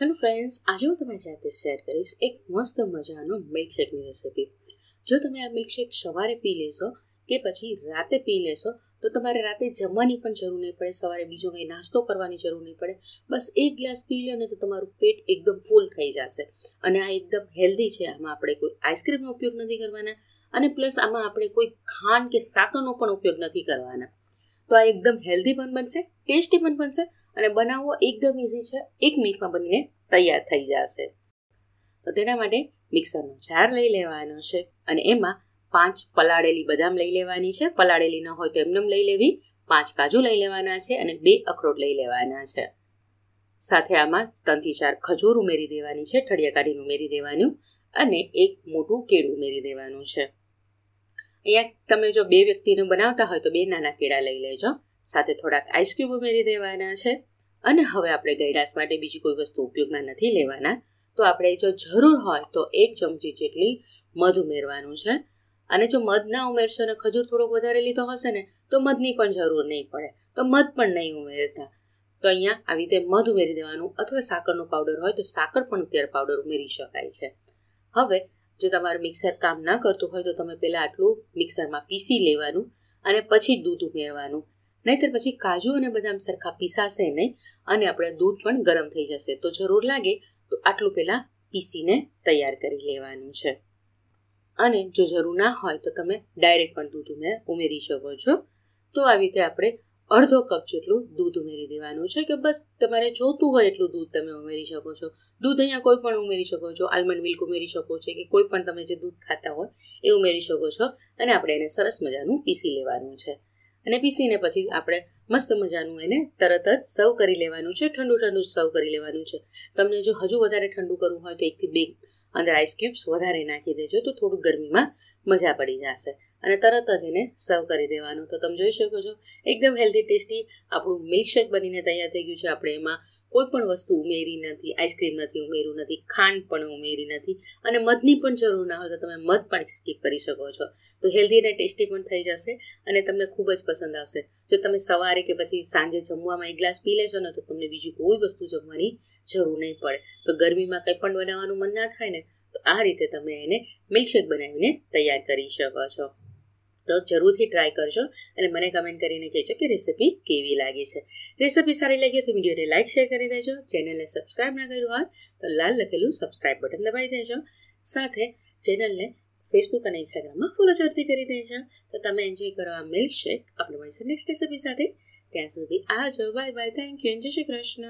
hello friends આજે હું તમારી સાથે શેર કરીશ એક મસ્ત મજાનો મિલ્કશેકની રેસિપી જો તમે આ મિલ્કશેક સવારે પી લેશો કે પછી રાતે પી લેશો તો તમારે રાતે જમવાની પણ જરૂર નહીં પડે સવારે બીજો કંઈ નાસ્તો કરવાની જરૂર નહીં પડે બસ એક ગ્લાસ પી લો ને તો તમારું પેટ એકદમ ફૂલ થઈ જશે અને આ એકદમ હેલ્ધી છે આમાં આપણે કોઈ આઈસ્ક્રીમનો ઉપયોગ નથી કરવાના અને પ્લસ આમાં આપણે કોઈ ખાંડ કે સાકરનો પણ ઉપયોગ નથી કરવાના તો આ એકદમ હેલ્ધી પણ બનશે ટેસ્ટી પણ બનશે અને બનાવવો એકદમ ઇઝી છે એક મિનિટમાં બનીને તૈયાર થઈ જશે તો તેના માટે મિક્સરનો જાર લઈ લેવાનો છે અને એમાં પાંચ પલાળેલી બદામ લઈ લેવાની છે પલાળેલી ન હોય તો એમને લઈ લેવી પાંચ કાજુ લઈ લેવાના છે અને બે અખરોટ લઈ લેવાના છે સાથે આમાં ત્રણથી ચાર ખજૂર ઉમેરી દેવાની છે ઠળિયા કાઢીને ઉમેરી દેવાનું અને એક મોટું કેળું ઉમેરી દેવાનું છે અહીંયા તમે જો બે વ્યક્તિને બનાવતા હોય તો બે નાના કેળા લઈ લેજો સાથે થોડાક આઈસ ઉમેરી દેવાના છે અને હવે આપણે ગળાશ માટે બીજી કોઈ વસ્તુ ઉપયોગમાં નથી લેવાના તો આપણે જો જરૂર હોય તો એક ચમચી જેટલી મધ ઉમેરવાનું છે અને જો મધ ના ઉમેરશો ને ખજૂર થોડોક વધારે લીધો હશે ને તો મધની પણ જરૂર નહીં પડે તો મધ પણ નહીં ઉમેરતા તો અહીંયા આવી રીતે મધ ઉમેરી દેવાનું અથવા સાકરનો પાવડર હોય તો સાકર પણ અત્યારે પાવડર ઉમેરી શકાય છે હવે જો તમારું મિક્સર કામ ના કરતું હોય તો તમે પહેલાં આટલું મિક્સરમાં પીસી લેવાનું અને પછી દૂધ ઉમેરવાનું નહીંતર પછી કાજુ અને બદામ સરખા પીસાશે નહીં અને આપણે દૂધ પણ ગરમ થઈ જશે તો જરૂર લાગે તો આટલું પહેલાં પીસીને તૈયાર કરી લેવાનું છે અને જો જરૂર ના હોય તો તમે ડાયરેક્ટ પણ દૂધ ઉમેરી શકો છો તો આવી રીતે આપણે અડધો કપ જેટલું દૂધ ઉમેરી દેવાનું છે કે બસ તમારે જોતું હોય એટલું દૂધ તમે ઉમેરી શકો છો દૂધ અહીંયા કોઈ પણ ઉમેરી શકો છો આલમંડ મિલ્ક ઉમેરી શકો છો કે કોઈ પણ તમે જે દૂધ ખાતા હોય એ ઉમેરી શકો છો અને આપણે એને સરસ મજાનું પીસી લેવાનું છે અને પીસીને પછી આપણે મસ્ત મજાનું એને તરત જ સર્વ કરી લેવાનું છે ઠંડુ ઠંડુ સર્વ કરી લેવાનું છે તમને જો હજુ વધારે ઠંડુ કરવું હોય તો એકથી બે અંદર આઈસ ક્યુબ્સ વધારે નાખી દેજો તો થોડુંક ગરમીમાં મજા પડી જશે અને તરત જ એને સર્વ કરી દેવાનું તો તમે જોઈ શકો છો એકદમ હેલ્ધી ટેસ્ટી આપણું મિલ્કશેક બનીને તૈયાર થઈ ગયું છે આપણે એમાં કોઈ પણ વસ્તુ ઉમેરી નથી આઈસ્ક્રીમ નથી ઉમેર્યું નથી ખાંડ પણ ઉમેરી નથી અને મધની પણ જરૂર ના હોય તો તમે મધ પણ સ્કીપ કરી શકો છો તો હેલ્ધી અને ટેસ્ટી પણ થઈ જશે અને તમને ખૂબ જ પસંદ આવશે જો તમે સવારે કે પછી સાંજે જમવામાં એક ગ્લાસ પી લેશો ને તો તમને બીજી કોઈ વસ્તુ જમવાની જરૂર નહીં પડે તો ગરમીમાં કંઈ પણ બનાવવાનું મન ના થાય ને તો આ રીતે તમે એને મિલ્કશેક બનાવીને તૈયાર કરી શકો છો તો જરૂરથી ટ્રાય કરજો અને મને કમેન્ટ કરીને કહેજો કે રેસીપી કેવી લાગી છે રેસિપી સારી લાગી તો વિડીયોને લાઇક શેર કરી દેજો ચેનલને સબસ્ક્રાઇબ ના કર્યું હોય તો લાલ લખેલું સબસ્ક્રાઈબ બટન દબાવી દેજો સાથે ચેનલને ફેસબુક અને ઇન્સ્ટાગ્રામમાં ફોલો જરૂરથી કરી દેજો તો તમે એન્જોય કરવા આ મિલ્કશેક આપણે મળીશું નેક્સ્ટ રેસિપી સાથે ત્યાં સુધી આવજો bye bye thank you enjoy Shri Krishna